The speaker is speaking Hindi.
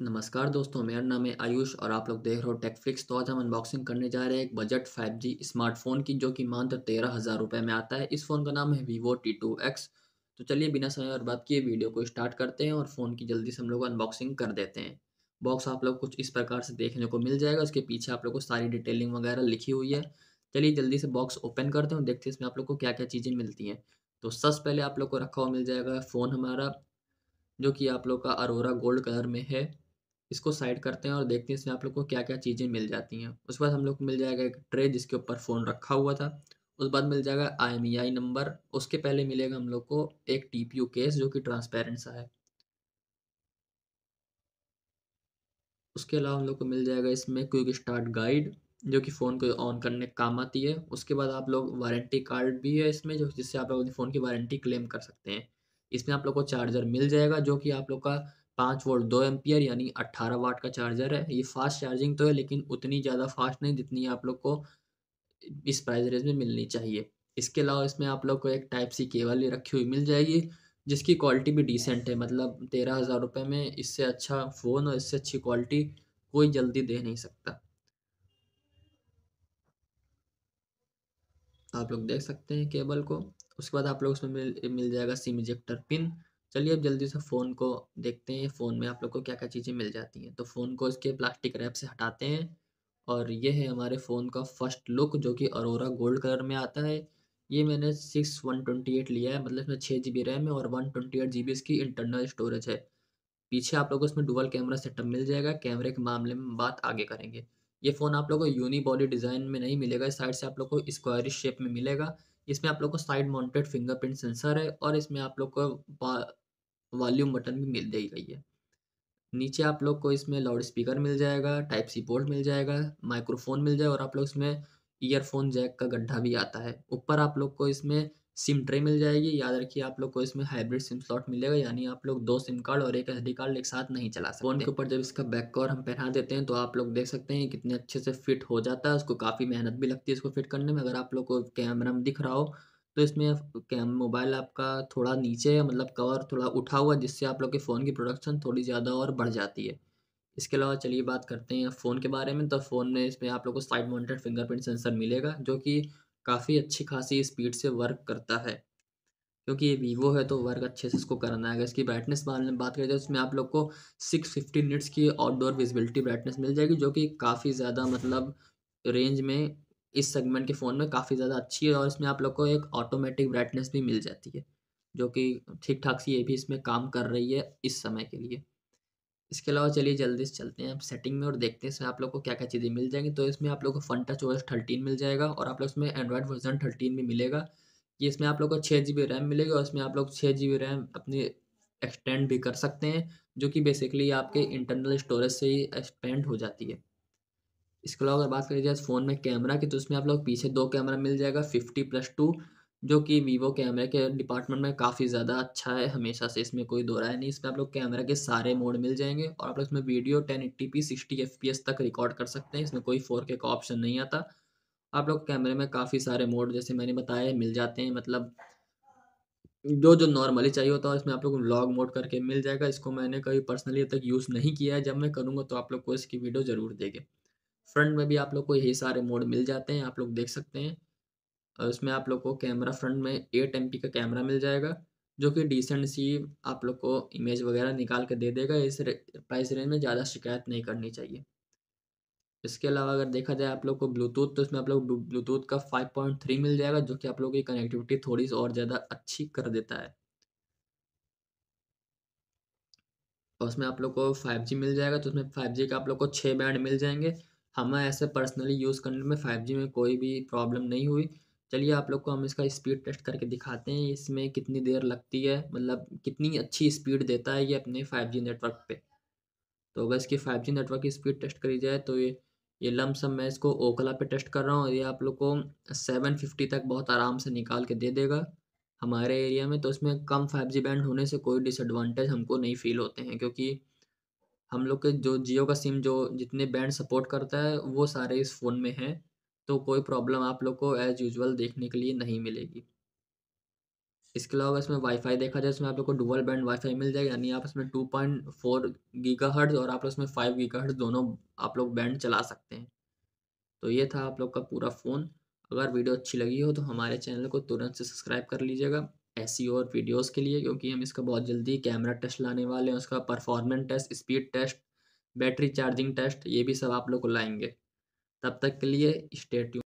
नमस्कार दोस्तों मेरा नाम है आयुष और आप लोग देख रहे हो टेकफ्लिक्स तो आज हम अनबॉक्सिंग करने जा रहे हैं एक बजट 5G स्मार्टफोन की जो कि मात्र तेरह हज़ार रुपये में आता है इस फ़ोन का नाम है वीवो टी टू एक्स तो चलिए बिना समय और बात किए वीडियो को स्टार्ट करते हैं और फ़ोन की जल्दी से हम लोग अनबॉक्सिंग कर देते हैं बॉक्स आप लोग कुछ इस प्रकार से देखने को मिल जाएगा उसके पीछे आप लोग को सारी डिटेलिंग वगैरह लिखी हुई है चलिए जल्दी से बॉक्स ओपन करते हैं और देखते हैं इसमें आप लोग को क्या क्या चीज़ें मिलती हैं तो सबसे पहले आप लोग को रखा हुआ मिल जाएगा फ़ोन हमारा जो कि आप लोग का अरोरा गोल्ड कलर में है इसको साइड करते हैं और देखते हैं इसमें आप लोग को क्या क्या चीज़ें मिल जाती हैं उसके बाद हम लोग को मिल जाएगा एक ट्रे जिसके ऊपर फ़ोन रखा हुआ था उसके बाद मिल जाएगा आई नंबर उसके पहले मिलेगा हम लोग को एक टी केस जो कि ट्रांसपेरेंट सा है उसके अलावा हम लोग को मिल जाएगा इसमें क्विक स्टार्ट गाइड जो कि फ़ोन को ऑन करने काम आती है उसके बाद आप लोग वारंटी कार्ड भी है इसमें जो जिससे आप लोग फ़ोन की वारंटी क्लेम कर सकते हैं इसमें आप लोग को चार्जर मिल जाएगा जो कि आप लोग का पाँच वोल्ट दो एम्पियर यानी अट्ठारह वाट का चार्जर है ये फास्ट चार्जिंग तो है लेकिन उतनी ज़्यादा फास्ट नहीं जितनी आप लोग को इस प्राइस रेंज में मिलनी चाहिए इसके अलावा इसमें आप लोग को एक टाइप सी केबल रखी हुई मिल जाएगी जिसकी क्वालिटी भी डिसेंट है मतलब तेरह हज़ार रुपये में इससे अच्छा फ़ोन और इससे अच्छी क्वालिटी कोई जल्दी दे नहीं सकता आप लोग देख सकते हैं केबल को उसके बाद आप लोग उसमें मिल मिल जाएगा सिम इजेक्टर पिन चलिए अब जल्दी से फ़ोन को देखते हैं फ़ोन में आप लोग को क्या क्या चीज़ें मिल जाती हैं तो फ़ोन को इसके प्लास्टिक रैप से हटाते हैं और ये है हमारे फ़ोन का फर्स्ट लुक जो कि अरोरा गोल्ड कलर में आता है ये मैंने सिक्स वन ट्वेंटी एट लिया है मतलब इसमें छः जी बी रैम है और one twenty eight G B इसकी इंटरनल स्टोरेज है पीछे आप लोग को इसमें डुबल कैमरा सेटअप मिल जाएगा कैमरे के मामले में बात आगे करेंगे ये फ़ोन आप लोग को यूनी बॉडी डिज़ाइन में नहीं मिलेगा इस साइड से आप लोग को स्क्वायरिश शेप में मिलेगा इसमें आप लोग को साइड माउंटेड फिंगरप्रिंट सेंसर है और इसमें आप लोग को वॉल्यूम बटन भी मिल दी गई है नीचे आप लोग को इसमें लाउड स्पीकर मिल जाएगा टाइप सी बोर्ड मिल जाएगा माइक्रोफोन मिल जाएगा और आप लोग इसमें ईयरफोन जैक का गड्ढा भी आता है ऊपर आप लोग को इसमें सिम ट्रे मिल जाएगी याद रखिए आप लोग को इसमें हाइब्रिड सिम स्लॉट मिलेगा यानी आप लोग दो सिम कार्ड और एक डी कार्ड एक साथ नहीं चला सकते फोन के ऊपर जब इसका बैक कवर हम पहना देते हैं तो आप लोग देख सकते हैं कितने अच्छे से फिट हो जाता है उसको काफ़ी मेहनत भी लगती है इसको फिट करने में अगर आप लोग को कैमरा में दिख रहा हो तो इसमें कैम मोबाइल आपका थोड़ा नीचे है मतलब कवर थोड़ा उठा हुआ जिससे आप लोग के फ़ोन की प्रोडक्शन थोड़ी ज़्यादा और बढ़ जाती है इसके अलावा चलिए बात करते हैं फ़ोन के बारे में तो फ़ोन में इसमें आप लोग को साइड माउंटेड फिंगरप्रिंट सेंसर मिलेगा जो कि काफ़ी अच्छी खासी स्पीड से वर्क करता है क्योंकि ये वीवो है तो वर्क अच्छे से इसको करना है इसकी ब्राइटनेस बारे में बात करें तो इसमें आप लोग को सिक्स फिफ्टी निट्स की आउटडोर विजिबिलिटी ब्राइटनेस मिल जाएगी जो कि काफ़ी ज़्यादा मतलब रेंज में इस सेगमेंट के फ़ोन में काफ़ी ज़्यादा अच्छी है और इसमें आप लोग को एक ऑटोमेटिक ब्राइटनेस भी मिल जाती है जो कि ठीक ठाक सी ये भी इसमें काम कर रही है इस समय के लिए इसके अलावा चलिए जल्दी से चलते हैं आप सेटिंग में और देखते हैं इसमें आप लोग को क्या क्या चीज़ें मिल जाएंगी तो इसमें आप लोग को फन टच ओएस थर्टीन मिल जाएगा और आप लोग इसमें एंड्रॉयड वर्जन थर्टीन भी मिलेगा ये इसमें आप लोग को छः जी बी रैम मिलेगी और इसमें आप लोग छः जी बी रैम अपनी एक्सटेंड भी कर सकते हैं जो कि बेसिकली आपके इंटरनल स्टोरेज से ही एक्सपेंड हो जाती है इसके अलावा अगर बात करी जाए फ़ोन में कैमरा की तो उसमें आप लोग पीछे दो कैमरा मिल जाएगा फिफ्टी प्लस टू जो कि वीवो कैमरे के डिपार्टमेंट में काफ़ी ज़्यादा अच्छा है हमेशा से इसमें कोई दो राय नहीं इसमें आप लोग कैमरा के सारे मोड मिल जाएंगे और आप लोग इसमें video ten eighty P sixty F P S तक रिकॉर्ड कर सकते हैं इसमें कोई फोर के का ऑप्शन नहीं आता आप लोग कैमरे में काफ़ी सारे मोड जैसे मैंने बताया मिल जाते हैं मतलब जो जो नॉर्मली चाहिए होता है इसमें आप लोग को मोड करके मिल जाएगा इसको मैंने कभी पर्सनली अब तक यूज़ नहीं किया है जब मैं करूँगा तो आप लोग को इसकी वीडियो ज़रूर देंगे फ्रंट में भी आप लोग को यही सारे मोड मिल जाते हैं आप लोग देख सकते हैं और इसमें आप लोग को कैमरा फ्रंट में एट एम का कैमरा मिल जाएगा जो कि डिसेंट सी आप लोग को इमेज वगैरह निकाल के दे देगा इस प्राइस रेंज में ज़्यादा शिकायत नहीं करनी चाहिए इसके अलावा अगर देखा जाए आप लोग को ब्लूटूथ तो इसमें आप लोग ब्लूटूथ का 5.3 मिल जाएगा जो कि आप लोग की कनेक्टिविटी थोड़ी सी और ज़्यादा अच्छी कर देता है और उसमें आप लोग को 5G मिल जाएगा तो उसमें 5G का आप लोग को छः बैंड मिल जाएंगे हमें ऐसे पर्सनली यूज़ करने में 5G में कोई भी प्रॉब्लम नहीं हुई चलिए आप लोग को हम इसका स्पीड टेस्ट करके दिखाते हैं इसमें कितनी देर लगती है मतलब कितनी अच्छी स्पीड देता है ये अपने फाइव जी नेटवर्क पे तो अगर इसकी फाइव जी नेटवर्क की स्पीड टेस्ट करी जाए तो ये ये लम सम मैं इसको ओखला पे टेस्ट कर रहा हूँ और ये आप लोग को सेवन फिफ्टी तक बहुत आराम से निकाल के दे देगा हमारे एरिया में तो इसमें कम फाइव जी बैंड होने से कोई डिसएडवांटेज हमको नहीं फील होते हैं क्योंकि हम लोग के जो जियो का सिम जो जितने बैंड सपोर्ट करता है वो सारे इस फ़ोन में हैं तो कोई प्रॉब्लम आप लोग को एज यूजल देखने के लिए नहीं मिलेगी इसके अलावा इसमें वाईफाई देखा जाए इसमें आप लोग को डुअल बैंड वाईफाई मिल जाएगा यानी आप इसमें two point four gigahertz और आप लोग इसमें फाइव गीगा हर्ट्स दोनों आप लोग बैंड चला सकते हैं तो ये था आप लोग का पूरा फ़ोन अगर वीडियो अच्छी लगी हो तो हमारे चैनल को तुरंत से सब्सक्राइब कर लीजिएगा ऐसी और वीडियोज़ के लिए क्योंकि हम इसका बहुत जल्दी कैमरा टेस्ट लाने वाले हैं उसका performance test speed test battery charging test ये भी सब आप लोग को लाएंगे तब तक के लिए स्टेट